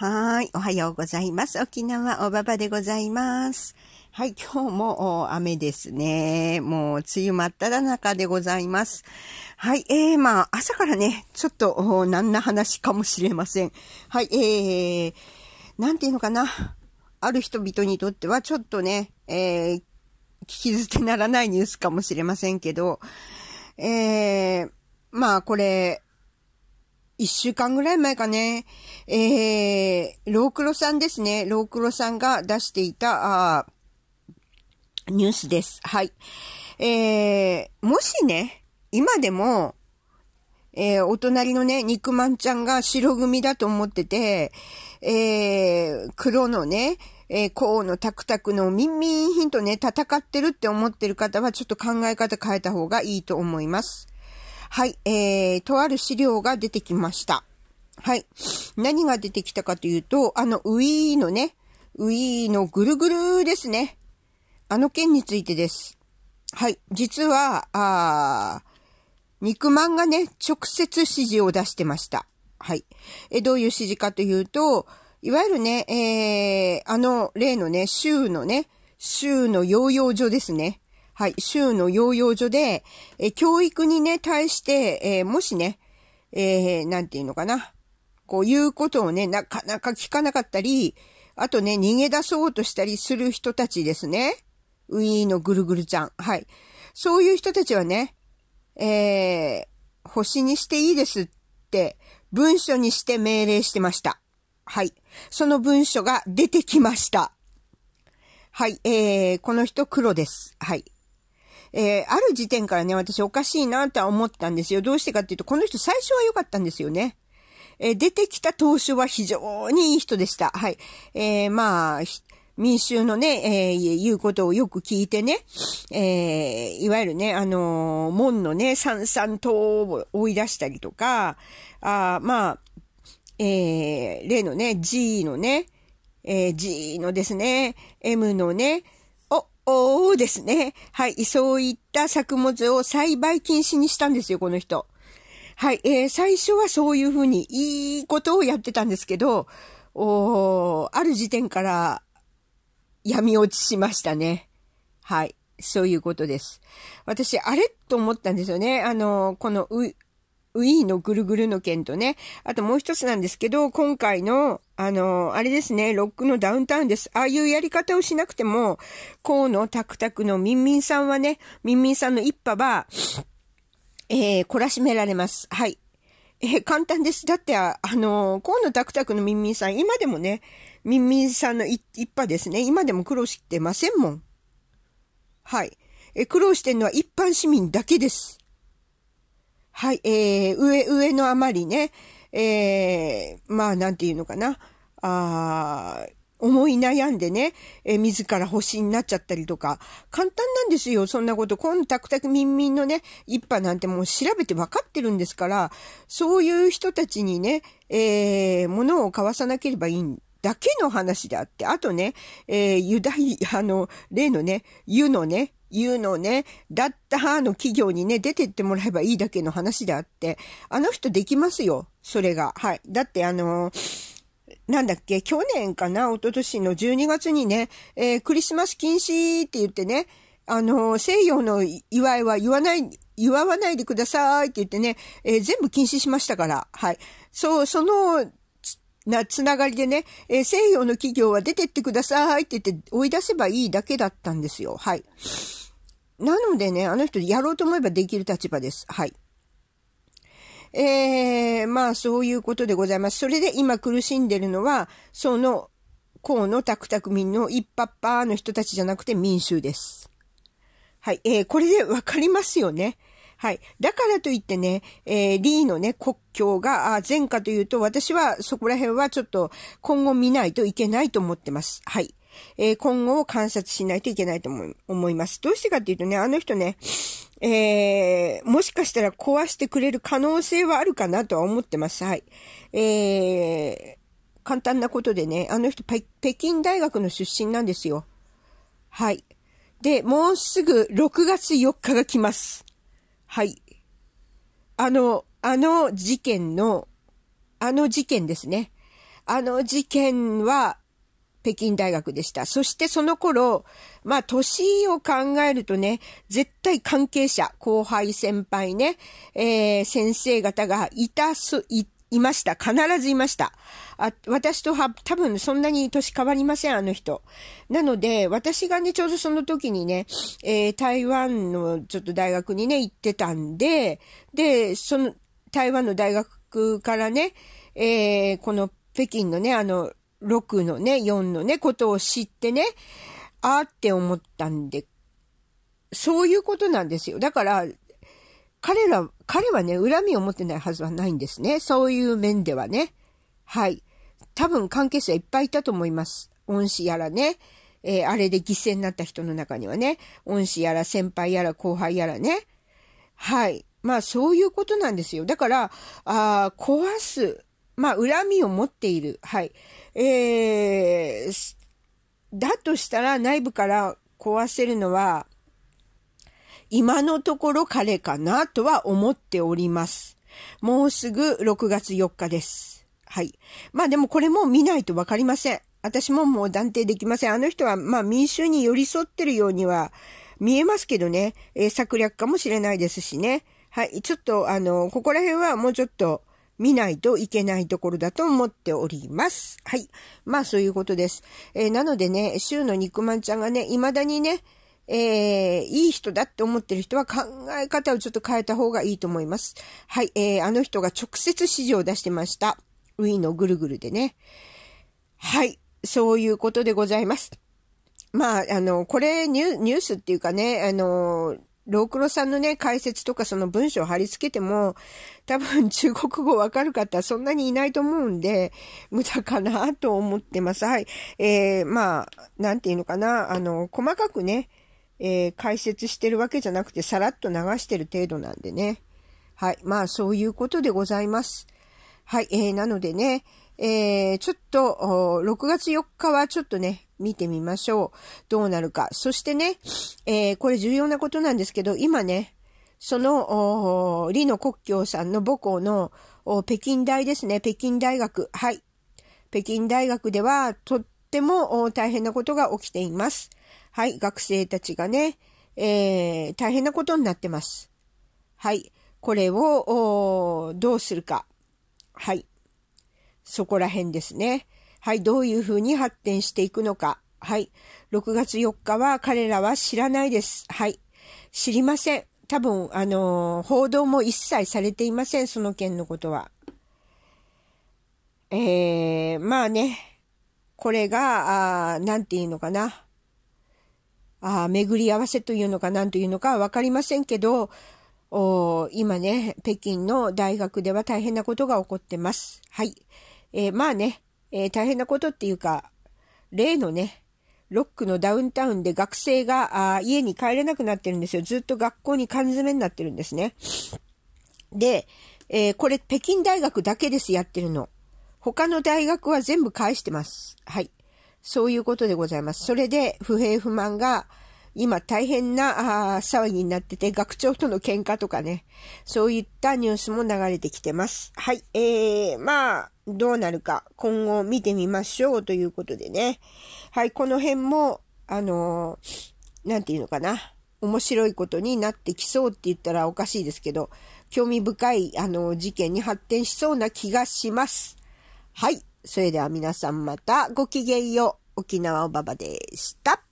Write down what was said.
はい。おはようございます。沖縄おばばでございます。はい。今日も雨ですね。もう梅雨真っ只中でございます。はい。えー、まあ、朝からね、ちょっと何な話かもしれません。はい。えー、なんていうのかな。ある人々にとってはちょっとね、えー、聞き捨てならないニュースかもしれませんけど、えー、まあこれ、一週間ぐらい前かね、えー、ロークロさんですね。ロークロさんが出していた、あニュースです。はい。えー、もしね、今でも、えー、お隣のね、肉まんちゃんが白組だと思ってて、えー、黒のね、えー、こうのタクタクのミンミンヒンとね、戦ってるって思ってる方は、ちょっと考え方変えた方がいいと思います。はい、えー、とある資料が出てきました。はい。何が出てきたかというと、あの、ウィーのね、ウィーのぐるぐるですね。あの件についてです。はい。実は、あ肉まんがね、直接指示を出してました。はい。え、どういう指示かというと、いわゆるね、えー、あの、例のね、州のね、州の養養所ですね。はい、州の養養所で、え教育にね、対して、えー、もしね、えー、なんて言うのかな、こういうことをね、なかなか聞かなかったり、あとね、逃げ出そうとしたりする人たちですね。ウィーンのぐるぐるちゃん。はい。そういう人たちはね、えー、星にしていいですって文書にして命令してました。はい。その文書が出てきました。はい。えー、この人黒です。はい。えー、ある時点からね、私おかしいなとは思ったんですよ。どうしてかっていうと、この人最初は良かったんですよね。えー、出てきた当初は非常にいい人でした。はい。えー、まあ、民衆のね、えー、言うことをよく聞いてね、えー、いわゆるね、あのー、門のね、三々党を追い出したりとか、あまあ、えー、例のね、G のね、えー、G のですね、M のね、ーですね、はい、そういった作物を栽培禁止にしたんですよ、この人。はい、えー、最初はそういうふうにいいことをやってたんですけど、おある時点から闇落ちしましたね。はい。そういうことです。私、あれと思ったんですよね。あの、この、ウィーのぐるぐるの件とね、あともう一つなんですけど、今回の、あの、あれですね、ロックのダウンタウンです。ああいうやり方をしなくても、河野タクタクのミンミンさんはね、ミンミンさんの一派は、えー、懲らしめられます。はい。えー、簡単です。だって、あ、あのー、河野拓拓のミンミンさん、今でもね、ミンミンさんの一派ですね。今でも苦労してませんもん。はい。えー、苦労してるのは一般市民だけです。はい、えー、上、上のあまりね、えー、まあ、なんていうのかな、あ思い悩んでね、えー、自ら星になっちゃったりとか、簡単なんですよ、そんなこと。こんたくたくみんみんのね、一派なんてもう調べて分かってるんですから、そういう人たちにね、えー、物を交わさなければいいんだけの話であって、あとね、えー、ユダイ、あの、例のね、湯のね、いうのをね、だったの企業にね、出てってもらえばいいだけの話であって、あの人できますよ、それが。はい。だってあのなんだっけ、去年かな、一昨年の12月にね、えー、クリスマス禁止って言ってね、あの西洋の祝いは言わない、祝わないでくださいって言ってね、えー、全部禁止しましたから、はい。そう、その、な、つながりでね、えー、西洋の企業は出てってくださいって言って追い出せばいいだけだったんですよ。はい。なのでね、あの人やろうと思えばできる立場です。はい。えー、まあそういうことでございます。それで今苦しんでるのは、その河野タク民の一パッパーの人たちじゃなくて民衆です。はい。えー、これでわかりますよね。はい。だからといってね、えー、のね、国境があ、前科というと、私はそこら辺はちょっと今後見ないといけないと思ってます。はい。えー、今後を観察しないといけないと思い思います。どうしてかっていうとね、あの人ね、えー、もしかしたら壊してくれる可能性はあるかなとは思ってます。はい。えー、簡単なことでね、あの人北京大学の出身なんですよ。はい。で、もうすぐ6月4日が来ます。はい。あの、あの事件の、あの事件ですね。あの事件は、北京大学でした。そしてその頃、まあ、年を考えるとね、絶対関係者、後輩先輩ね、えー、先生方がいた、いいました。必ずいました。あ私とは多分そんなに年変わりません、あの人。なので、私がね、ちょうどその時にね、えー、台湾のちょっと大学にね、行ってたんで、で、その台湾の大学からね、えー、この北京のね、あの、6のね、4のね、ことを知ってね、あーって思ったんで、そういうことなんですよ。だから、彼ら、彼はね、恨みを持ってないはずはないんですね。そういう面ではね。はい。多分関係者いっぱいいたと思います。恩師やらね。えー、あれで犠牲になった人の中にはね。恩師やら先輩やら後輩やらね。はい。まあそういうことなんですよ。だから、あ壊す。まあ恨みを持っている。はい。えー、だとしたら内部から壊せるのは、今のところ彼かなとは思っております。もうすぐ6月4日です。はい。まあでもこれも見ないとわかりません。私ももう断定できません。あの人はまあ民衆に寄り添ってるようには見えますけどね、えー、策略かもしれないですしね。はい。ちょっとあの、ここら辺はもうちょっと見ないといけないところだと思っております。はい。まあそういうことです。えー、なのでね、週の肉まんちゃんがね、未だにね、えー、いい人だって思ってる人は考え方をちょっと変えた方がいいと思います。はい、えー、あの人が直接指示を出してました。ウィーのぐるぐるでね。はい、そういうことでございます。まあ、あの、これニュースっていうかね、あの、ロークロさんのね、解説とかその文章を貼り付けても、多分 中国語わかる方はそんなにいないと思うんで、無駄かなと思ってます。はい。えー、まあ、なんていうのかな、あの、細かくね、えー、解説してるわけじゃなくて、さらっと流してる程度なんでね。はい。まあ、そういうことでございます。はい。えー、なのでね、えー、ちょっと、6月4日はちょっとね、見てみましょう。どうなるか。そしてね、えー、これ重要なことなんですけど、今ね、その、李の国境さんの母校の北京大ですね。北京大学。はい。北京大学では、とっても大変なことが起きています。はい、学生たちがね、えー、大変なことになってます。はい、これを、どうするか。はい、そこら辺ですね。はい、どういうふうに発展していくのか。はい、6月4日は彼らは知らないです。はい、知りません。多分、あのー、報道も一切されていません、その件のことは。えー、まあね、これが、あなんていうのかな。あ巡り合わせというのか何というのかわかりませんけど、今ね、北京の大学では大変なことが起こってます。はい。えー、まあね、えー、大変なことっていうか、例のね、ロックのダウンタウンで学生が家に帰れなくなってるんですよ。ずっと学校に缶詰になってるんですね。で、えー、これ北京大学だけです、やってるの。他の大学は全部返してます。はい。そういうことでございます。それで不平不満が今大変なあ騒ぎになってて、学長との喧嘩とかね、そういったニュースも流れてきてます。はい、えー、まあ、どうなるか今後見てみましょうということでね。はい、この辺も、あのー、なんていうのかな。面白いことになってきそうって言ったらおかしいですけど、興味深い、あのー、事件に発展しそうな気がします。はい。それでは皆さんまたごきげんよう。沖縄おばばでした。